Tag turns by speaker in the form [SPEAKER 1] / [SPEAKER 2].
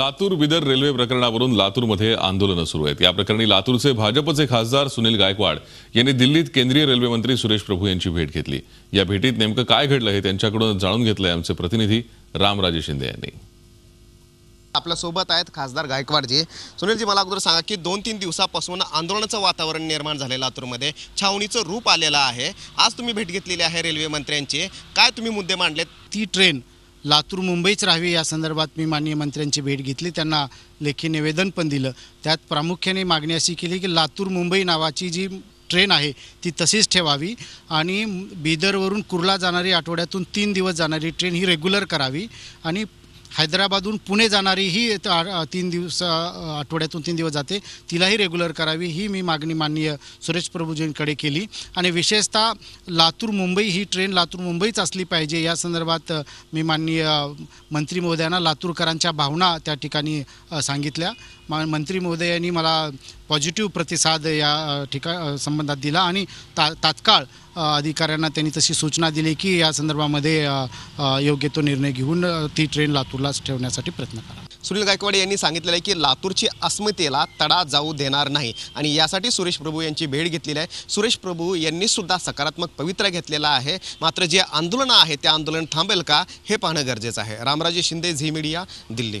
[SPEAKER 1] Latur Bidar railway प्रकरणावरून लातूरमध्ये आंदोलनं सुरू आहेत या प्रकरणी लातूरचे भाजपचे खासदार सुनील गायकवाड यांनी दिल्लीत केंद्रीय रेल्वे मंत्री सुरेश प्रभू यांची भेट घेतली या भेटीत नेमकं काय घडलं हे त्यांच्याकडून जाणून घेतलंय आमचे प्रतिनिधी रामराजे शिंदे यांनी
[SPEAKER 2] सोबत आहेत खासदार गायकवाडजी सुनीलजी मला अगोदर सांगा की दोन तीन दिवसापासून आंदोलनाचं वातावरण निर्माण झालं लातूरमध्ये छावणीचं रूप आलेलं आहे आज तुम्ही भेट घेतलेली आहे रेल्वे मंत्र्यांची
[SPEAKER 3] काय तुम्ही मुद्दे मांडलेत ती ट्रेन लातूर मुंबईच राहावी या संदर्भात मी माननीय मंत्र्यांची भेट घेतली त्यांना लेखी निवेदन पण दिलं त्यात प्रामुख्याने मागणी अशी केली की लातूर मुंबई नावाची जी ट्रेन आहे ती तशीच ठेवावी आणि बीदरवरून कुर्ला जाणारी आठवड्यातून तीन दिवस जाणारी ट्रेन ही रेग्युलर करावी आणि हैदराबादहून पुणे जाणारी ही तीन दिवस आठवड्यातून तीन दिवस जाते तिलाही रेग्युलर करावी ही मी मागणी माननीय सुरेश प्रभूजींकडे केली आणि विशेषतः लातूर मुंबई ही ट्रेन लातूर मुंबईच असली पाहिजे या संदर्भात मी माननीय मंत्री महोदयांना लातूरकरांच्या भावना त्या ठिकाणी सांगितल्या मंत्री महोदयांनी मला पॉझिटिव्ह प्रतिसाद या ठिका संबंधात दिला आणि ता तात्काळ अधिकाऱ्यांना त्यांनी तशी सूचना दिली की या संदर्भामध्ये योग्य तो निर्णय घेऊन ती ट्रेन लातूरलाच ठेवण्यासाठी प्रयत्न करा
[SPEAKER 2] सुनील गायकवाड यांनी सांगितलेलं आहे की लातूरची अस्मितेला तडा जाऊ देणार नाही आणि यासाठी सुरेश प्रभू यांची भेट घेतलेली आहे सुरेश प्रभू यांनीसुद्धा सकारात्मक पवित्रा घेतलेला आहे मात्र जे आंदोलनं आहे ते आंदोलन थांबेल का हे पाहणं गरजेचं आहे रामराजे शिंदे झी मीडिया दिल्ली